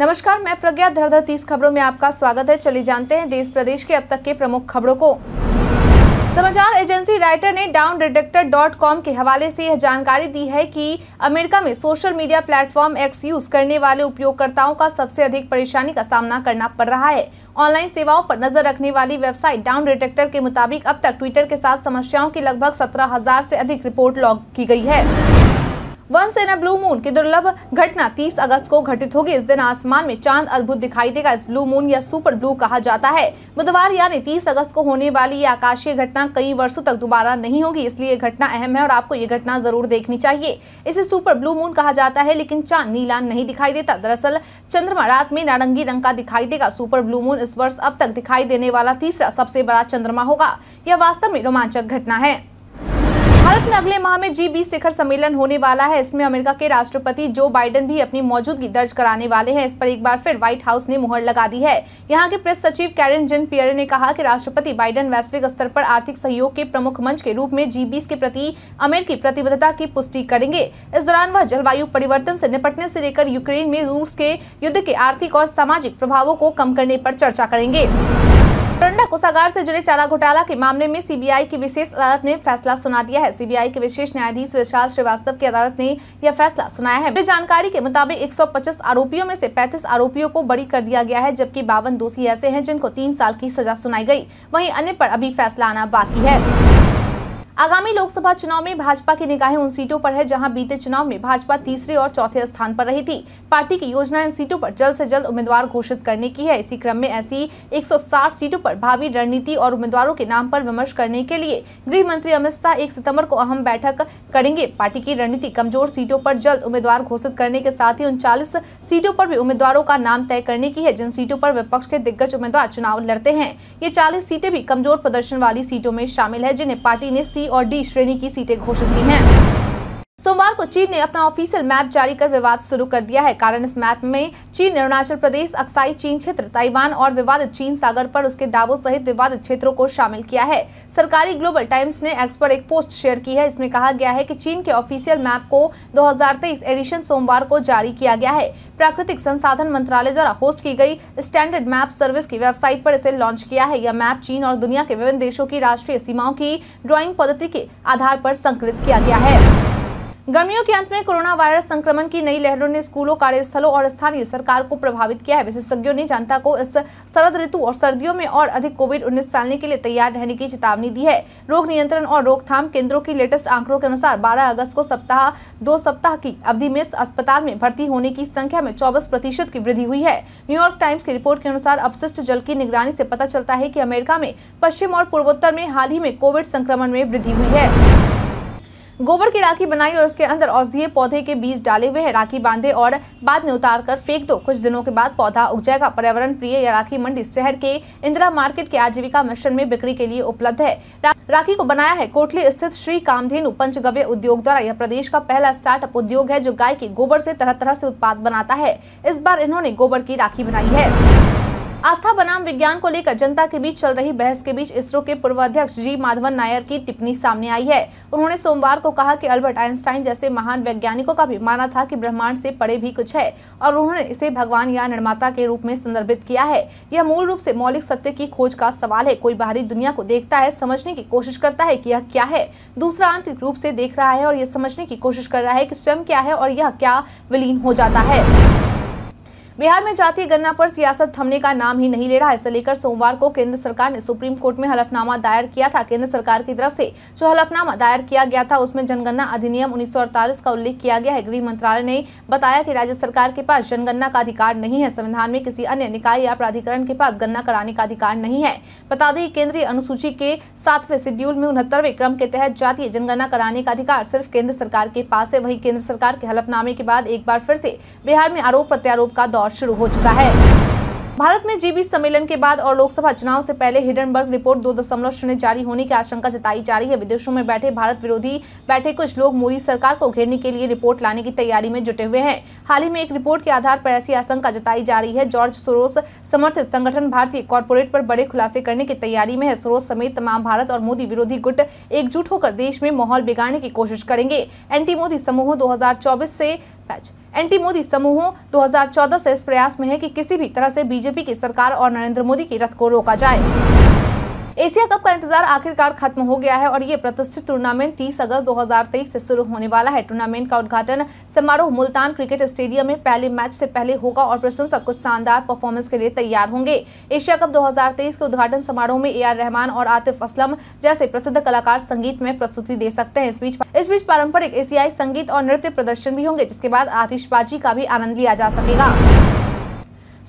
नमस्कार मैं प्रज्ञा धरधर तीस खबरों में आपका स्वागत है चले जानते हैं देश प्रदेश के अब तक के प्रमुख खबरों को समाचार एजेंसी राइटर ने डाउन डिटेक्टर डॉट कॉम के हवाले से यह जानकारी दी है कि अमेरिका में social media platform X use करने वाले उपयोगकर्ताओं का सबसे अधिक परेशानी का सामना करना पड़ रहा है ऑनलाइन सेवाओं पर नजर रखने वाली वेबसाइट डाउन डिटेक्टर के मुताबिक अब तक ट्विटर के साथ समस्याओं की लगभग सत्रह हजार से अधिक रिपोर्ट लॉग की गई है वन सेना ब्लू मून की दुर्लभ घटना 30 अगस्त को घटित होगी इस दिन आसमान में चांद अद्भुत दिखाई देगा इस ब्लू मून या सुपर ब्लू कहा जाता है बुधवार यानी 30 अगस्त को होने वाली यह आकाशीय घटना कई वर्षों तक दोबारा नहीं होगी इसलिए यह घटना अहम है और आपको ये घटना जरूर देखनी चाहिए इसे सुपर ब्लू मून कहा जाता है लेकिन चांद नीला नहीं दिखाई देता दरअसल चंद्रमा रात में नारंगी रंग का दिखाई देगा सुपर ब्लू मून इस वर्ष अब तक दिखाई देने वाला तीसरा सबसे बड़ा चंद्रमा होगा यह वास्तव में रोमांचक घटना है भारत में अगले माह में जी बीस शिखर सम्मेलन होने वाला है इसमें अमेरिका के राष्ट्रपति जो बाइडेन भी अपनी मौजूदगी दर्ज कराने वाले हैं इस पर एक बार फिर व्हाइट हाउस ने मुहर लगा दी है यहाँ के प्रेस सचिव कैरन जिन पियर ने कहा कि राष्ट्रपति बाइडेन वैश्विक स्तर पर आर्थिक सहयोग के प्रमुख मंच के रूप में जी के प्रति अमेरिकी प्रतिबद्धता की पुष्टि करेंगे इस दौरान वह जलवायु परिवर्तन से निपटने से लेकर यूक्रेन में रूस के युद्ध के आर्थिक और सामाजिक प्रभावों को कम करने पर चर्चा करेंगे डोरंडा कोषागार से जुड़े चारा घोटाला के मामले में सीबीआई की विशेष अदालत ने फैसला सुना दिया है सीबीआई के विशेष न्यायाधीश विशाल श्रीवास्तव की अदालत ने यह फैसला सुनाया है मिली जानकारी के मुताबिक 150 आरोपियों में से 35 आरोपियों को बड़ी कर दिया गया है जबकि बावन दोषी ऐसे है जिनको तीन साल की सजा सुनाई गयी वही अन्य आरोप अभी फैसला आना बाकी है आगामी लोकसभा चुनाव में भाजपा की निगाहें उन सीटों पर है जहां बीते चुनाव में भाजपा तीसरे और चौथे स्थान पर रही थी पार्टी की योजना इन सीटों पर जल्द से जल्द उम्मीदवार घोषित करने की है इसी क्रम में ऐसी 160 सीटों पर भावी रणनीति और उम्मीदवारों के नाम पर विमर्श करने के लिए गृह मंत्री अमित शाह एक सितम्बर को अहम बैठक करेंगे पार्टी की रणनीति कमजोर सीटों पर जल्द उम्मीदवार घोषित करने के साथ ही उनचालीस सीटों पर भी उम्मीदवारों का नाम तय करने की है जिन सीटों पर विपक्ष के दिग्गज उम्मीदवार चुनाव लड़ते हैं ये चालीस सीटें भी कमजोर प्रदर्शन वाली सीटों में शामिल है जिन्हें पार्टी ने सी सी और डी श्रेणी की सीटें घोषित की हैं सोमवार को चीन ने अपना ऑफिशियल मैप जारी कर विवाद शुरू कर दिया है कारण इस मैप में चीन ने अरुणाचल प्रदेश अक्साई चीन क्षेत्र ताइवान और विवादित चीन सागर पर उसके दावों सहित विवादित क्षेत्रों को शामिल किया है सरकारी ग्लोबल टाइम्स ने एक्स पर एक पोस्ट शेयर की है इसमें कहा गया है कि चीन के ऑफिशियल मैप को दो एडिशन सोमवार को जारी किया गया है प्राकृतिक संसाधन मंत्रालय द्वारा होस्ट की गई स्टैंडर्ड मैप सर्विस की वेबसाइट पर इसे लॉन्च किया है यह मैप चीन और दुनिया के विभिन्न देशों की राष्ट्रीय सीमाओं की ड्रॉइंग पद्धति के आधार पर संकलित किया गया है गर्मियों के अंत में कोरोना वायरस संक्रमण की नई लहरों ने स्कूलों कार्यस्थलों और स्थानीय सरकार को प्रभावित किया है विशेषज्ञों ने जनता को इस शरद ऋतु और सर्दियों में और अधिक कोविड उन्नीस फैलने के लिए तैयार रहने की चेतावनी दी है रोग नियंत्रण और रोकथाम केंद्रों की लेटेस्ट आंकड़ों के अनुसार 12 अगस्त को सप्ताह दो सप्ताह की अवधि में अस्पताल में भर्ती होने की संख्या में चौबीस प्रतिशत की वृद्धि हुई है न्यूयॉर्क टाइम्स की रिपोर्ट के अनुसार अपशिष्ट जल की निगरानी ऐसी पता चलता है की अमेरिका में पश्चिम और पूर्वोत्तर में हाल ही में कोविड संक्रमण में वृद्धि हुई है गोबर की राखी बनाई और उसके अंदर औषधीय पौधे के बीज डाले हुए है राखी बांधे और बाद में उतार कर फेंक दो कुछ दिनों के बाद पौधा उग जाएगा पर्यावरण प्रिय यह राखी मंडी शहर के इंदिरा मार्केट के आजीविका मिशन में बिक्री के लिए उपलब्ध है राखी को बनाया है कोटली स्थित श्री कामधेनु पंचगव्य उद्योग द्वारा यह प्रदेश का पहला स्टार्टअप उद्योग है जो गाय के गोबर से तरह तरह से उत्पाद बनाता है इस बार इन्होंने गोबर की राखी बनाई है विज्ञान को लेकर जनता के बीच चल रही बहस के बीच इसरो के पूर्व अध्यक्ष जी माधवन नायर की टिप्पणी सामने आई है उन्होंने सोमवार को कहा कि अल्बर्ट आइंस्टाइन जैसे महान वैज्ञानिकों का भी माना था कि ब्रह्मांड से परे भी कुछ है और उन्होंने इसे भगवान या निर्माता के रूप में संदर्भित किया है यह मूल रूप से मौलिक सत्य की खोज का सवाल है कोई बाहरी दुनिया को देखता है समझने की कोशिश करता है की यह क्या है दूसरा आंतरिक रूप से देख रहा है और यह समझने की कोशिश कर रहा है की स्वयं क्या है और यह क्या विलीन हो जाता है बिहार में जातीय गणना पर सियासत थमने का नाम ही नहीं ले रहा इसे लेकर सोमवार को केंद्र सरकार ने सुप्रीम कोर्ट में हलफनामा दायर किया था केंद्र सरकार की तरफ से जो हलफनामा दायर किया गया था उसमें जनगणना अधिनियम उन्नीस का उल्लेख किया गया है गृह मंत्रालय ने बताया कि राज्य सरकार के पास जनगणना का अधिकार नहीं है संविधान में किसी अन्य निकाय या प्राधिकरण के पास गणना कराने का अधिकार नहीं है बता दें केंद्रीय अनुसूची के सातवें शेड्यूल में उनहत्तरवे क्रम के तहत जातीय जनगणना कराने का अधिकार सिर्फ केंद्र सरकार के पास है वही केंद्र सरकार के हलफनामे के बाद एक बार फिर से बिहार में आरोप प्रत्यारोप का दौर दौर शुरू हो चुका है भारत में जीबी सम्मेलन के बाद और लोकसभा चुनाव से पहले हिडनबर्ग रिपोर्ट दो दशमलव शून्य जारी होने की आशंका जताई जा रही है विदेशों में बैठे भारत विरोधी बैठे कुछ लोग मोदी सरकार को घेरने के लिए रिपोर्ट लाने की तैयारी में जुटे हुए हैं हाल ही में एक रिपोर्ट के आधार पर ऐसी आशंका जताई जा रही है जॉर्ज सोरोस समर्थित संगठन भारतीय कॉरपोरेट पर बड़े खुलासे करने की तैयारी में है सोरोस समेत तमाम भारत और मोदी विरोधी गुट एकजुट होकर देश में माहौल बिगाड़ने की कोशिश करेंगे एंटी मोदी समूह दो से पैच एंटी मोदी समूहों 2014 से इस प्रयास में है कि किसी भी तरह से बीजेपी की सरकार और नरेंद्र मोदी की रथ को रोका जाए एशिया कप का इंतजार आखिरकार खत्म हो गया है और ये प्रतिष्ठित टूर्नामेंट 30 अगस्त 2023 से शुरू होने वाला है टूर्नामेंट का उद्घाटन समारोह मुल्तान क्रिकेट स्टेडियम में पहले मैच से पहले होगा और प्रशंसक कुछ शानदार परफॉर्मेंस के लिए तैयार होंगे एशिया कप 2023 के उद्घाटन समारोह में ए आर रहमान और आतिफ असलम जैसे प्रसिद्ध कलाकार संगीत में प्रस्तुति दे सकते हैं इस बीच इस बीच पारंपरिक एशियाई संगीत और नृत्य प्रदर्शन भी होंगे जिसके बाद आतिशबाजी का भी आनंद लिया जा सकेगा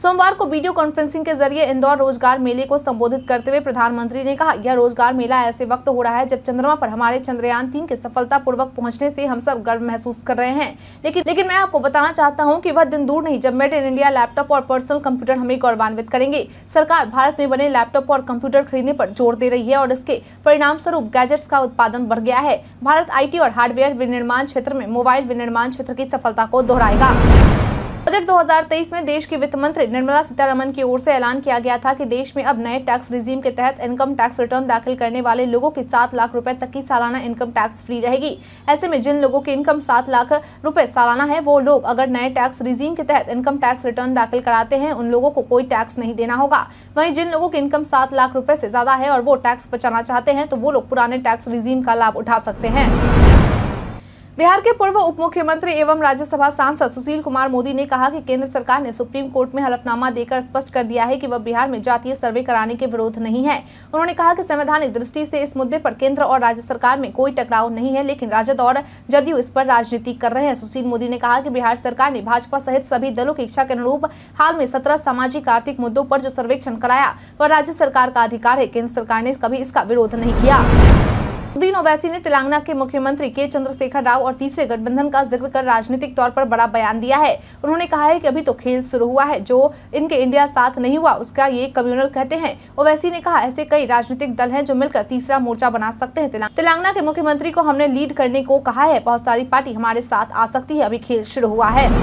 सोमवार को वीडियो कॉन्फ्रेंसिंग के जरिए इंदौर रोजगार मेले को संबोधित करते हुए प्रधानमंत्री ने कहा यह रोजगार मेला ऐसे वक्त हो रहा है जब चंद्रमा पर हमारे चंद्रयान तीन के सफलता पूर्वक पहुंचने से हम सब गर्व महसूस कर रहे हैं लेकिन लेकिन मैं आपको बताना चाहता हूँ की वह दिन दूर नहीं जब मेड इन इंडिया लैपटॉप और पर्सनल कंप्यूटर हमें गौरवान्वित करेंगे सरकार भारत में बने लैपटॉप और कंप्यूटर खरीदने पर जोर दे रही है और इसके परिणाम स्वरूप गैजेट्स का उत्पादन बढ़ गया है भारत आई और हार्डवेयर विनिर्माण क्षेत्र में मोबाइल विनिर्माण क्षेत्र की सफलता को दोहराएगा बजट 2023 में देश की वित्त मंत्री निर्मला सीतारमन की ओर से ऐलान किया गया था कि देश में अब नए टैक्स रिजीम के तहत इनकम टैक्स रिटर्न दाखिल करने वाले लोगों की सात लाख रुपए तक की सालाना इनकम टैक्स फ्री रहेगी ऐसे में जिन लोगों की इनकम सात लाख रुपए सालाना है वो लोग अगर नए टैक्स रिजीम के तहत इनकम टैक्स रिटर्न दाखिल कराते हैं उन लोगों को कोई टैक्स नहीं देना होगा वही जिन लोगों की इनकम सात लाख रुपए से ज्यादा है और वो टैक्स बचाना चाहते हैं तो वो लोग पुराने टैक्स रिजीम का लाभ उठा सकते हैं बिहार के पूर्व उप मुख्यमंत्री एवं राज्यसभा सांसद सुशील कुमार मोदी ने कहा कि केंद्र सरकार ने सुप्रीम कोर्ट में हलफनामा देकर स्पष्ट कर दिया है कि वह बिहार में जातीय सर्वे कराने के विरोध नहीं है उन्होंने कहा कि संवैधानिक दृष्टि से इस मुद्दे पर केंद्र और राज्य सरकार में कोई टकराव नहीं है लेकिन राजद और जदयू इस पर राजनीति कर रहे हैं सुशील मोदी ने कहा की बिहार सरकार ने भाजपा सहित सभी दलों की इच्छा के अनुरूप हाल में सत्रह सामाजिक आर्थिक मुद्दों पर जो सर्वेक्षण कराया वह राज्य सरकार का अधिकार है केंद्र सरकार ने कभी इसका विरोध नहीं किया दीन ओवैसी ने तेलंगाना के मुख्यमंत्री के चंद्रशेखर राव और तीसरे गठबंधन का जिक्र कर राजनीतिक तौर पर बड़ा बयान दिया है उन्होंने कहा है कि अभी तो खेल शुरू हुआ है जो इनके इंडिया साथ नहीं हुआ उसका ये कम्युनल कहते हैं ओवैसी ने कहा ऐसे कई राजनीतिक दल है जो मिलकर तीसरा मोर्चा बना सकते हैं तेलंगाना के मुख्यमंत्री को हमने लीड करने को कहा है बहुत सारी पार्टी हमारे साथ आ सकती है अभी खेल शुरू हुआ है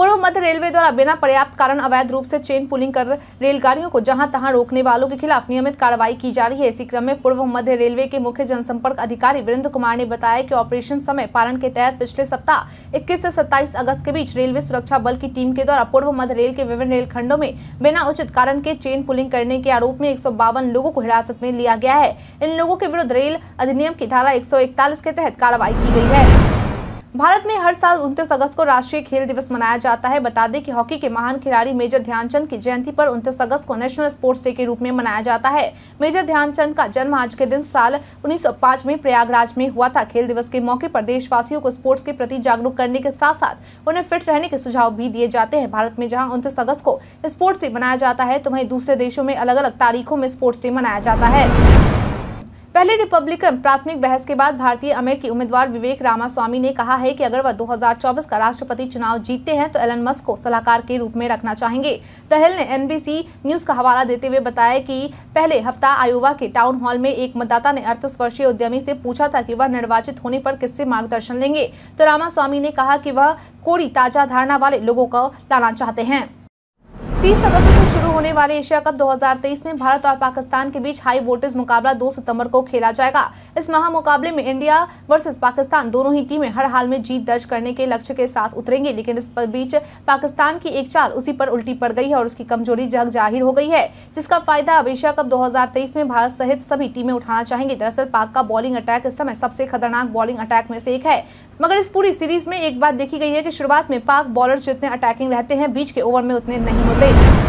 पूर्व मध्य रेलवे द्वारा बिना पर्याप्त कारण अवैध रूप से चेन पुलिंग कर रेलगाड़ियों को जहां तहां रोकने वालों के खिलाफ नियमित कार्रवाई की जा रही है इसी क्रम में पूर्व मध्य रेलवे के मुख्य जनसंपर्क अधिकारी वीरेंद्र कुमार ने बताया कि ऑपरेशन समय पालन के तहत पिछले सप्ताह इक्कीस ऐसी सत्ताईस अगस्त के बीच रेलवे सुरक्षा बल की टीम के द्वारा पूर्व मध्य रेल के विभिन्न खंडों में बिना उचित कारण के चेन पुलिंग करने के आरोप में एक लोगों को हिरासत में लिया गया है इन लोगों के विरुद्ध रेल अधिनियम की धारा एक के तहत कार्रवाई की गयी है भारत में हर साल 29 अगस्त को राष्ट्रीय खेल दिवस मनाया जाता है बता दें कि हॉकी के महान खिलाड़ी मेजर ध्यानचंद की जयंती पर 29 अगस्त को नेशनल स्पोर्ट्स डे के रूप में मनाया जाता है मेजर ध्यानचंद का जन्म आज के दिन साल 1905 में प्रयागराज में हुआ था खेल दिवस के मौके पर देशवासियों को स्पोर्ट्स के प्रति जागरूक करने के साथ साथ उन्हें फिट रहने के सुझाव भी दिए जाते हैं भारत में जहाँ उनतीस अगस्त को स्पोर्ट्स डे मनाया जाता है तो वही दूसरे देशों में अलग अलग तारीखों में स्पोर्ट्स डे मनाया जाता है पहले रिपब्लिकन प्राथमिक बहस के बाद भारतीय अमेरिकी उम्मीदवार विवेक रामास्वामी ने कहा है कि अगर वह 2024 का राष्ट्रपति चुनाव जीतते हैं तो एलन मस्क को सलाहकार के रूप में रखना चाहेंगे तहल ने एनबीसी न्यूज का हवाला देते हुए बताया कि पहले हफ्ता आयोवा के टाउन हॉल में एक मतदाता ने अड़तीस वर्षीय उद्यमी से पूछा था की वह निर्वाचित होने पर किससे मार्गदर्शन लेंगे तो रामास्वामी ने कहा की वह कोड़ी ताजा धारणा वाले लोगों को लाना चाहते हैं तीस अगस्त होने वाले एशिया कप 2023 में भारत और पाकिस्तान के बीच हाई वोल्टेज मुकाबला 2 सितंबर को खेला जाएगा इस महा मुकाबले में इंडिया वर्सेस पाकिस्तान दोनों ही टीमें हर हाल में जीत दर्ज करने के लक्ष्य के साथ उतरेंगे लेकिन इस बीच पाकिस्तान की एक चाल उसी पर उल्टी पड़ गई है और उसकी कमजोरी जग जाहिर हो गई है जिसका फायदा अब एशिया कप दो में भारत सहित सभी टीमें उठाना चाहेंगे दरअसल पाक का बॉलिंग अटैक इस समय सबसे खतरनाक बॉलिंग अटैक में से एक है मगर इस पूरी सीरीज में एक बात देखी गई है की शुरुआत में पाक बॉलर जितने अटैकिंग रहते हैं बीच के ओवर में उतने नहीं होते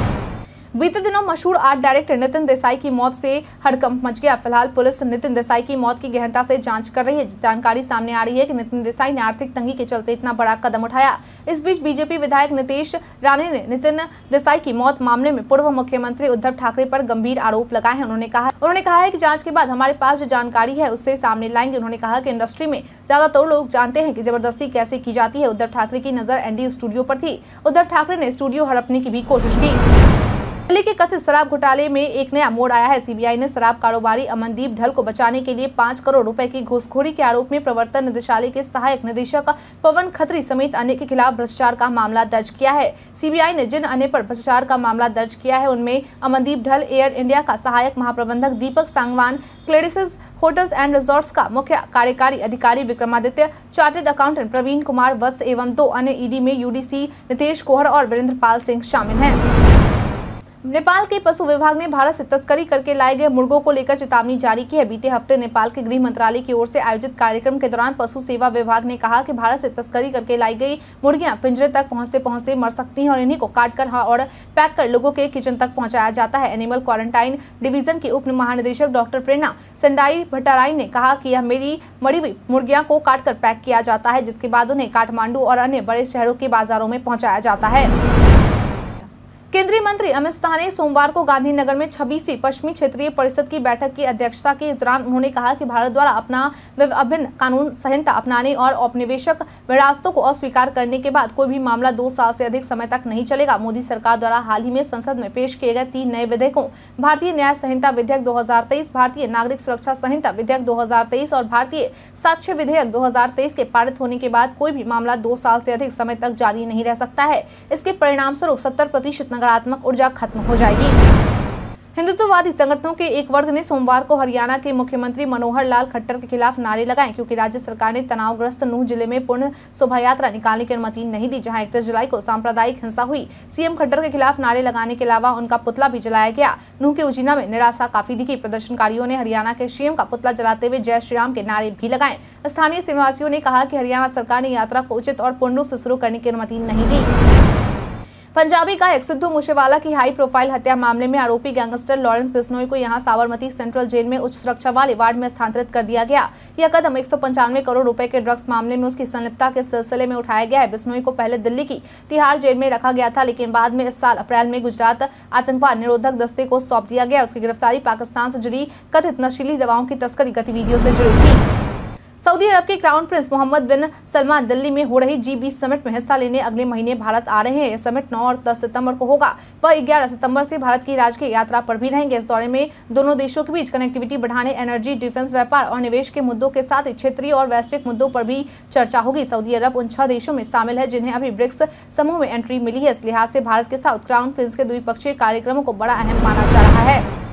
बीते दिनों मशहूर आर्ट डायरेक्टर नितिन देसाई की मौत से हड़कंप मच गया फिलहाल पुलिस नितिन देसाई की मौत की गहनता से जांच कर रही है जानकारी सामने आ रही है कि नितिन देसाई ने आर्थिक तंगी के चलते इतना बड़ा कदम उठाया इस बीच बीजेपी विधायक नितेश राणे ने नितिन देसाई की मौत मामले में पूर्व मुख्यमंत्री उद्धव ठाकरे पर गंभीर आरोप लगाए हैं उन्होंने कहा उन्होंने कहा है जाँच के बाद हमारे पास जो जानकारी है उससे सामने लाएंगे उन्होंने कहा की इंडस्ट्री में ज्यादातर लोग जानते हैं की जबरदस्ती कैसे की जाती है उद्धव ठाकरे की नजर एनडी स्टूडियो पर थी उद्धव ठाकरे ने स्टूडियो हड़पने की भी कोशिश की दिल्ली के कथित शराब घोटाले में एक नया मोड़ आया है सीबीआई ने शराब कारोबारी अमनदीप ढल को बचाने के लिए पाँच करोड़ रुपए की घूसखोरी के आरोप में प्रवर्तन निदेशालय के सहायक निदेशक पवन खत्री समेत अन्य के खिलाफ भ्रष्टाचार का मामला दर्ज किया है सीबीआई ने जिन अन्य पर भ्रष्टाचार का मामला दर्ज किया है उनमें अमनदीप ढल एयर इंडिया का सहायक महाप्रबंधक Deepak Sangwan Claridges hotels and resort का मुख्य कार्यकारी अधिकारी विक्रमादित्य चार्टेड अकाउंटेंट प्रवीण कुमार वत्स एवं दो अन्य ईडी में यूडीसी नितेश कोहर और वीरेंद्र पाल सिंह शामिल हैं नेपाल के पशु विभाग ने भारत से तस्करी करके लाए गए मुर्गों को लेकर चेतावनी जारी की है बीते हफ्ते नेपाल के गृह मंत्रालय की ओर से आयोजित कार्यक्रम के दौरान पशु सेवा विभाग ने कहा कि भारत से तस्करी करके लाई गई मुर्गियां पिंजरे तक पहुंचते पहुंचते मर सकती हैं और इन्हीं को काट कर हाँ और पैक कर लोगों के किचन तक पहुँचाया जाता है एनिमल क्वारंटाइन डिवीजन के उप महानिदेशक डॉक्टर प्रेरणा संडाई भट्टाराई ने कहा कि यह मेरी मरी हुई मुर्गियाँ को काट कर पैक किया जाता है जिसके बाद उन्हें काठमांडू और अन्य बड़े शहरों के बाजारों में पहुँचाया जाता है केंद्रीय मंत्री अमित शाह ने सोमवार को गांधीनगर में छब्बीसवीं पश्चिमी क्षेत्रीय परिषद की बैठक की अध्यक्षता के दौरान उन्होंने कहा कि भारत द्वारा अपना अभिन्न कानून संहिता अपनाने और औपनिवेशक विरासतों को अस्वीकार करने के बाद कोई भी मामला दो साल से अधिक समय तक नहीं चलेगा मोदी सरकार द्वारा हाल ही में संसद में पेश किए गए तीन नए विधेयकों भारतीय न्याय संहिता विधेयक दो भारतीय नागरिक सुरक्षा संहिता विधेयक दो और भारतीय साक्ष्य विधेयक दो के पारित होने के बाद कोई भी मामला दो साल से अधिक समय तक जारी नहीं रह सकता है इसके परिणाम स्वरूप सत्तर प्रतिशत नकारात्मक ऊर्जा खत्म हो जाएगी हिंदुत्ववादी संगठनों के एक वर्ग ने सोमवार को हरियाणा के मुख्यमंत्री मनोहर लाल खट्टर के खिलाफ नारे लगाए क्योंकि राज्य सरकार ने तनावग्रस्त नूह जिले में पूर्ण शोभा यात्रा निकालने की अनुमति नहीं दी जहां इकतीस जुलाई को सांप्रदायिक हिंसा हुई सीएम खट्टर के खिलाफ नारे लगाने के अलावा उनका पुतला भी जलाया गया नूह के उजीना में निराशा काफी दिखी प्रदर्शनकारियों ने हरियाणा के सीएम का पुतला जलाते हुए जय श्री राम के नारे भी लगाए स्थानीय निवासियों ने कहा की हरियाणा सरकार ने यात्रा को उचित और पूर्ण रूप से शुरू करने की अनुमति नहीं दी पंजाबी गायक सिद्धू मूसेवाला की हाई प्रोफाइल हत्या मामले में आरोपी गैंगस्टर लॉरेंस बिस्नोई को यहां साबरमती सेंट्रल जेल में उच्च सुरक्षा वाले वार्ड में स्थानांतरित कर दिया गया यह कदम एक करोड़ रुपए के ड्रग्स मामले में उसकी संलिप्तता के सिलसिले में उठाया गया है बिस्नोई को पहले दिल्ली की तिहाड़ जेल में रखा गया था लेकिन बाद में इस साल अप्रैल में गुजरात आतंकवाद निरोधक दस्ते को सौंप दिया गया उसकी गिरफ्तारी पाकिस्तान से जुड़ी कथित नशीली दवाओं की तस्करी गतिविधियों से जुड़ी थी सऊदी अरब के crown prince Mohammed bin Salman Delhi में हो रही जी बीस समिट में हिस्सा लेने अगले महीने भारत आ रहे हैं यह समिट नौ और दस सितंबर को होगा वह ग्यारह सितंबर से भारत की राजकीय यात्रा पर भी रहेंगे इस दौरे में दोनों देशों के बीच कनेक्टिविटी बढ़ाने एनर्जी डिफेंस व्यापार और निवेश के मुद्दों के साथ क्षेत्रीय और वैश्विक मुद्दों पर भी चर्चा होगी सऊदी अरब उन छह देशों में शामिल है जिन्हें अभी ब्रिक्स समूह में एंट्री मिली है इस लिहाज से भारत के साथ क्राउन प्रिंस के द्विपक्षीय कार्यक्रमों को बड़ा अहम माना जा रहा है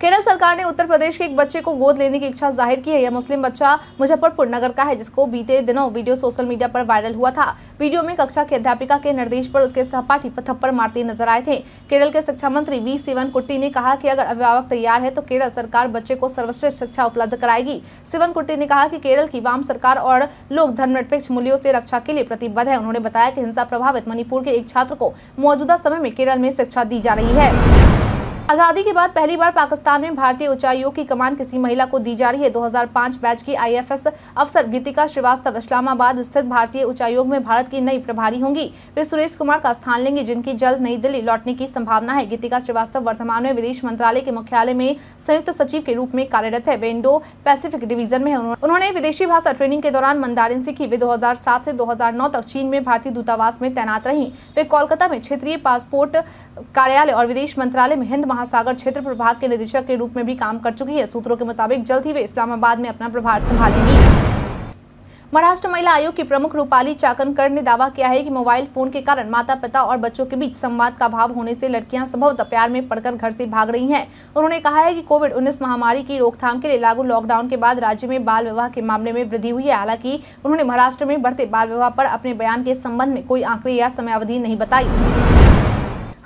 केरल सरकार ने उत्तर प्रदेश के एक बच्चे को गोद लेने की इच्छा जाहिर की है यह मुस्लिम बच्चा मुजफ्फरपुर नगर का है जिसको बीते दिनों वीडियो सोशल मीडिया पर वायरल हुआ था वीडियो में कक्षा के अध्यापिका के निर्देश पर उसके सहपाठी थप्पड़ मारते नजर आए थे केरल के शिक्षा मंत्री वी सिवन कुट्टी ने कहा कि अगर अभिभावक तैयार है तो केरल सरकार बच्चे को सर्वश्रेष्ठ शिक्षा उपलब्ध कराएगी सिवन कुट्टी ने कहा की केरल की वाम सरकार और लोग धर्मनिरपेक्ष मूल्यों से रक्षा के लिए प्रतिबद्ध है उन्होंने बताया की हिंसा प्रभावित मणिपुर के एक छात्र को मौजूदा समय में केरल में शिक्षा दी जा रही है आजादी के बाद पहली बार पाकिस्तान में भारतीय उच्चायोग की कमान किसी महिला को दी जा रही है 2005 बैच की आईएफएस अफसर गीतिका श्रीवास्तव इस्लामाबाद स्थित भारतीय उच्चायोग में भारत की नई प्रभारी होंगी वे सुरेश कुमार का स्थान लेंगे जिनकी जल्द नई दिल्ली लौटने की संभावना है गीतिका श्रीवास्तव वर्तमान में विदेश मंत्रालय के मुख्यालय में संयुक्त सचिव के रूप में कार्यरत है वे इंडो पैसिफिक डिवीजन में उन्होंने विदेशी भाषा ट्रेनिंग के दौरान मंदारिन सीखी वे दो से 2009 तक चीन में भारतीय दूतावास में तैनात रही वे कोलकाता में क्षेत्रीय पासपोर्ट कार्यालय और विदेश मंत्रालय में हिंद महासागर क्षेत्र प्रभाग के निदेशक के रूप में भी काम कर चुकी है सूत्रों के मुताबिक जल्द ही वे इस्लामाबाद में अपना प्रभार संभालेंगी महाराष्ट्र महिला आयोग की प्रमुख रूपाली चाकनकर ने दावा किया है कि मोबाइल फोन के कारण माता पिता और बच्चों के बीच संवाद का अभाव होने से लड़कियां संभवतः प्यार में पड़कर घर से भाग रही हैं उन्होंने कहा है कि कोविड 19 महामारी की रोकथाम के लिए लागू लॉकडाउन के बाद राज्य में बाल विवाह के मामले में वृद्धि हुई है हालांकि उन्होंने महाराष्ट्र में बढ़ते बाल विवाह पर अपने बयान के संबंध में कोई आंकड़े या समयावधि नहीं बताई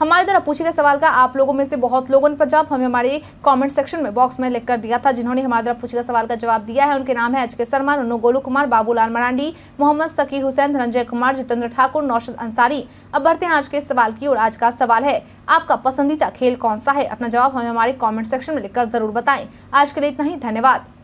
हमारे द्वारा पूछे गए सवाल का आप लोगों में से बहुत लोगों ने पर जवाब हमें हमारे कॉमेंट सेक्शन में बॉक्स में लिख कर दिया था जिन्होंने हमारे द्वारा पूछे गए सवाल का जवाब दिया है उनके नाम है एच के शर्मा नन्नू गोलू कुमार बाबूलाल मरांडी मोहम्मद सकीर हुसैन धनंजय कुमार जितेंद्र ठाकुर नौशद अंसारी अब बढ़ते हैं आज के सवाल की और आज का सवाल है आपका पसंदीदा खेल कौन सा है अपना जवाब हमें हमारे कॉमेंट सेक्शन में लिखकर जरूर बताएं आज के लिए इतना ही धन्यवाद